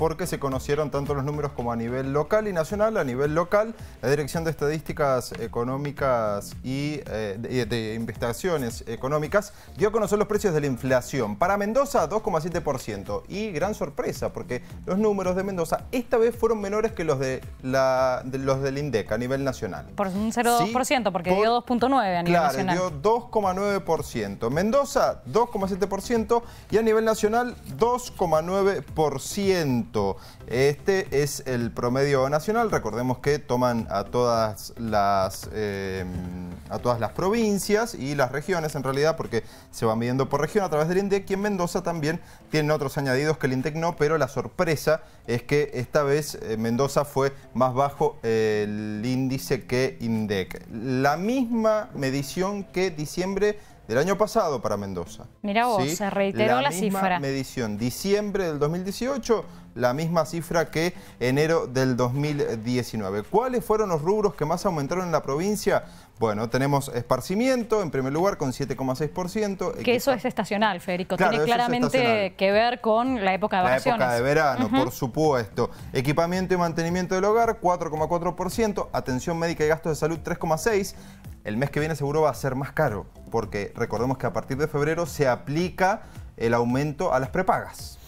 porque se conocieron tanto los números como a nivel local y nacional. A nivel local, la Dirección de Estadísticas Económicas y eh, de, Investigaciones Económicas dio a conocer los precios de la inflación. Para Mendoza, 2,7%. Y gran sorpresa, porque los números de Mendoza esta vez fueron menores que los de, los del INDEC a nivel nacional. Por un 0,2%, porque dio 2,9% a nivel nacional. Claro, dio 2,9%. Mendoza, 2,7% y a nivel nacional, 2,9%. Este es el promedio nacional. Recordemos que toman a todas las, eh, a todas las provincias y las regiones en realidad, porque se van midiendo por región a través del INDEC y en Mendoza también tienen otros añadidos que el INDEC no, pero la sorpresa es que esta vez eh, Mendoza fue más bajo el índice que INDEC. La misma medición que diciembre del año pasado para Mendoza. Mira vos, se reiteró la, misma medición, diciembre del 2018, la misma cifra que enero del 2019. ¿Cuáles fueron los rubros que más aumentaron en la provincia? Bueno, tenemos esparcimiento, en primer lugar, con 7,6%. Que eso es estacional, Federico. Tiene claramente que ver con la época de vacaciones. La época de verano, por supuesto. Equipamiento y mantenimiento del hogar, 4,4%. Atención médica y gastos de salud, 3,6%. El mes que viene seguro va a ser más caro, porque recordemos que a partir de febrero se aplica el aumento a las prepagas.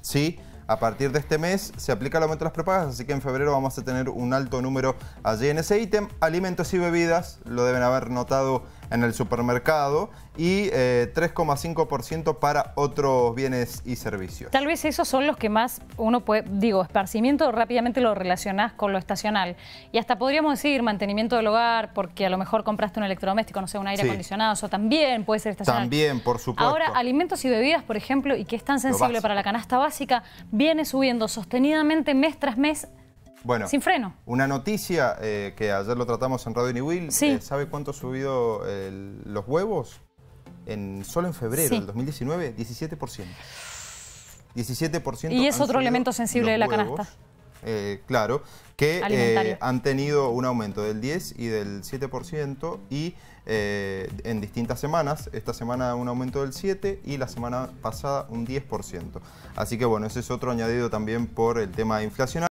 ¿Sí? A partir de este mes se aplica el aumento a las prepagas, así que en febrero vamos a tener un alto número allí en ese ítem. Alimentos y bebidas, lo deben haber notado en el supermercado y 3,5% eh, para otros bienes y servicios. Tal vez esos son los que más uno puede, digo, esparcimiento rápidamente lo relacionás con lo estacional y hasta podríamos decir mantenimiento del hogar porque a lo mejor compraste un electrodoméstico, no sé, un aire acondicionado, eso también puede ser estacional. También, por supuesto. Ahora, alimentos y bebidas, por ejemplo, y que es tan sensible para la canasta básica, viene subiendo sostenidamente mes tras mes bueno, sin freno. Una noticia eh, que ayer lo tratamos en Radio new Sí. Eh, ¿Sabe cuánto ha subido los huevos? En, solo en febrero del 2019, 17%. Y es otro elemento sensible de la canasta. Eh, claro, que han tenido un aumento del 10 y del 7% y en distintas semanas, esta semana un aumento del 7 y la semana pasada un 10%. Así que bueno, ese es otro añadido también por el tema inflacional.